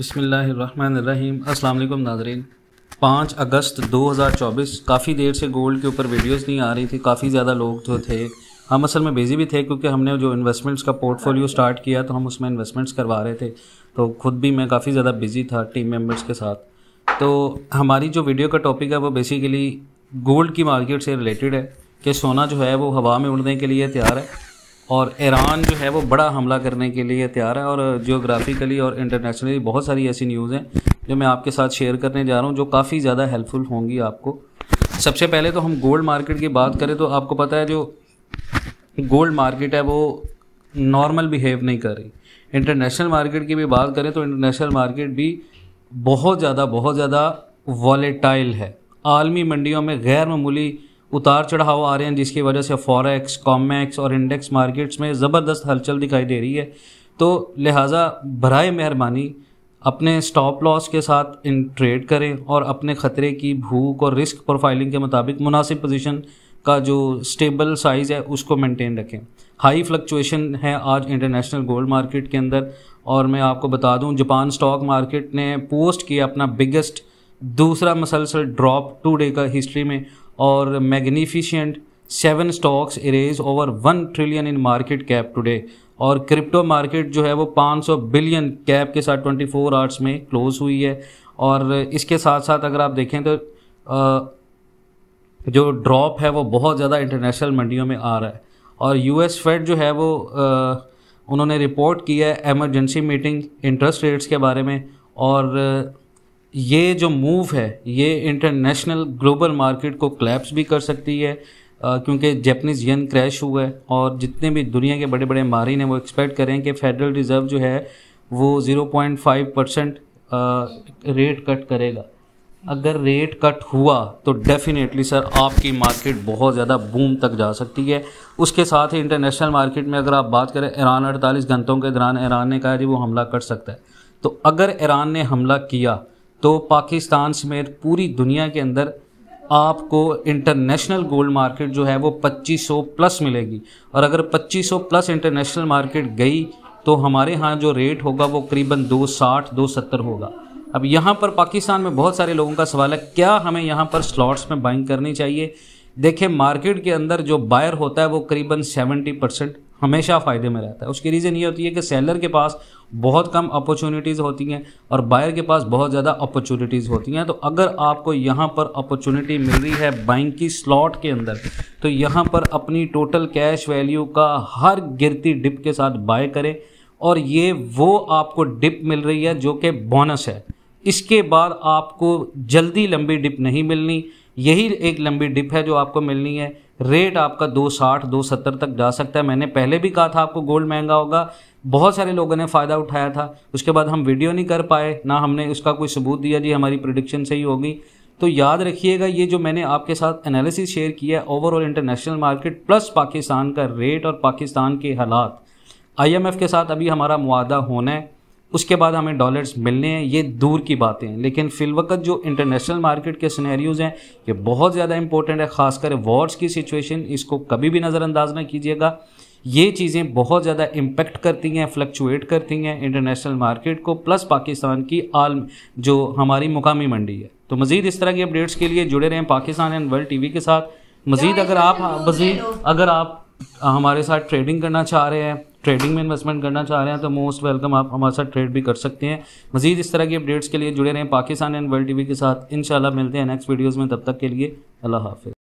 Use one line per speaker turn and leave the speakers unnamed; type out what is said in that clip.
बसमीम अल्लाम नाजरीन पाँच अगस्त 2024 काफ़ी देर से गोल्ड के ऊपर वीडियोस नहीं आ रही थी काफ़ी ज़्यादा लोग जो थे हम असल में बिज़ी भी थे क्योंकि हमने जो इन्वेस्टमेंट्स का पोर्टफोलियो स्टार्ट किया तो हम उसमें इन्वेस्टमेंट्स करवा रहे थे तो खुद भी मैं काफ़ी ज़्यादा बिज़ी था टीम मेम्बर्स के साथ तो हमारी जो वीडियो का टॉपिक है वो बेसिकली गोल्ड की मार्केट से रिलेटेड है कि सोना जो है वो हवा में उड़ने के लिए तैयार है और ईरान जो है वो बड़ा हमला करने के लिए तैयार है और जियोग्राफिकली और इंटरनेशनली बहुत सारी ऐसी न्यूज़ हैं जो मैं आपके साथ शेयर करने जा रहा हूँ जो काफ़ी ज़्यादा हेल्पफुल होंगी आपको सबसे पहले तो हम गोल्ड मार्केट की बात करें तो आपको पता है जो गोल्ड मार्केट है वो नॉर्मल बिहेव नहीं कर रही इंटरनेशनल मार्केट की भी बात करें तो इंटरनेशनल मार्केट भी बहुत ज़्यादा बहुत ज़्यादा वॉलेटाइल है आलमी मंडियों में गैर मामूली उतार चढ़ाव आ रहे हैं जिसकी वजह से फॉरेक्स कॉमेक्स और इंडेक्स मार्केट्स में ज़बरदस्त हलचल दिखाई दे रही है तो लिहाजा बरए मेहरबानी अपने स्टॉप लॉस के साथ इन ट्रेड करें और अपने ख़तरे की भूख और रिस्क प्रोफाइलिंग के मुताबिक मुनासिब पोजीशन का जो स्टेबल साइज़ है उसको मेंटेन रखें हाई फ्लक्चुएशन है आज इंटरनेशनल गोल्ड मार्केट के अंदर और मैं आपको बता दूं जापान स्टॉक मार्केट ने पोस्ट किया अपना बिगेस्ट दूसरा मसलसल ड्रॉप टू डे का हिस्ट्री में और magnificent seven stocks erase over one trillion in market cap today और क्रिप्टो मार्केट जो है वो 500 बिलियन कैप के साथ 24 फोर आवर्स में क्लोज हुई है और इसके साथ साथ अगर आप देखें तो जो ड्रॉप है वो बहुत ज़्यादा इंटरनेशनल मंडियों में आ रहा है और यूएस फेड जो है वो उन्होंने रिपोर्ट किया है एमरजेंसी मीटिंग इंटरेस्ट रेट्स के बारे में और ये जो मूव है ये इंटरनेशनल ग्लोबल मार्केट को क्लैप्स भी कर सकती है क्योंकि जैपनीज़ यन क्रैश हुआ है और जितने भी दुनिया के बड़े बड़े माहरीन हैं वो एक्सपेक्ट करें कि फेडरल रिज़र्व जो है वो 0.5 परसेंट रेट कट करेगा अगर रेट कट हुआ तो डेफिनेटली सर आपकी मार्केट बहुत ज़्यादा बूम तक जा सकती है उसके साथ ही इंटरनेशनल मार्केट में अगर आप बात करें ईरान अड़तालीस घंटों के दौरान ईरान ने कहा जी वो हमला कर सकता है तो अगर ईरान ने हमला किया तो पाकिस्तान समेत पूरी दुनिया के अंदर आपको इंटरनेशनल गोल्ड मार्केट जो है वो 2500 प्लस मिलेगी और अगर 2500 प्लस इंटरनेशनल मार्केट गई तो हमारे यहाँ जो रेट होगा वो करीबन 260 270 होगा अब यहाँ पर पाकिस्तान में बहुत सारे लोगों का सवाल है क्या हमें यहाँ पर स्लॉट्स में बाइंग करनी चाहिए देखिए मार्केट के अंदर जो बायर होता है वो करीबन 70 परसेंट हमेशा फ़ायदे में रहता है उसकी रीज़न ये होती है कि सेलर के पास बहुत कम अपॉर्चुनिटीज़ होती हैं और बायर के पास बहुत ज़्यादा अपॉर्चुनिटीज़ होती हैं तो अगर आपको यहाँ पर अपॉर्चुनिटी मिल रही है बैंक की स्लॉट के अंदर तो यहाँ पर अपनी टोटल कैश वैल्यू का हर गिरती डिप के साथ बाय करें और ये वो आपको डिप मिल रही है जो कि बोनस है इसके बाद आपको जल्दी लंबी डिप नहीं मिलनी यही एक लंबी डिप है जो आपको मिलनी है रेट आपका दो साठ दो सत्तर तक जा सकता है मैंने पहले भी कहा था आपको गोल्ड महंगा होगा बहुत सारे लोगों ने फ़ायदा उठाया था उसके बाद हम वीडियो नहीं कर पाए ना हमने उसका कोई सबूत दिया जी हमारी प्रोडिक्शन सही होगी तो याद रखिएगा ये जो मैंने आपके साथ एनालिसिस शेयर किया है overall international market plus Pakistan का रेट और पाकिस्तान के हालात आईएमएफ के साथ अभी हमारा मुआदा होना है उसके बाद हमें डॉलर्स मिलने हैं ये दूर की बातें हैं लेकिन फिलवकत जो इंटरनेशनल मार्केट के सिनेरियोज़ हैं ये बहुत ज़्यादा इंपॉर्टेंट है ख़ासकर वॉर्स की सिचुएशन इसको कभी भी नज़रअंदाज ना कीजिएगा ये चीज़ें बहुत ज़्यादा इम्पेक्ट करती हैं फ्लक्चुएट करती हैं इंटरनेशनल मार्केट को प्लस पाकिस्तान की आल जो हमारी मुकामी मंडी है तो मज़ीद इस तरह की अपडेट्स के लिए जुड़े रहें पाकिस्तान एंड वर्ल्ड टी के साथ मज़ीद अगर आप मज़ीद अगर आप हमारे साथ ट्रेडिंग करना चाह रहे हैं ट्रेडिंग में इन्वेस्टमेंट करना चाह रहे हैं तो मोस्ट वेलकम आप हमारे साथ ट्रेड भी कर सकते हैं मजीद इस तरह की अपडेट्स के लिए जुड़े रहें पाकिस्तान एंड वर्ल्ड टी के साथ इन मिलते हैं नेक्स्ट वीडियोज़ में तब तक के लिए अल्लाह हाफ़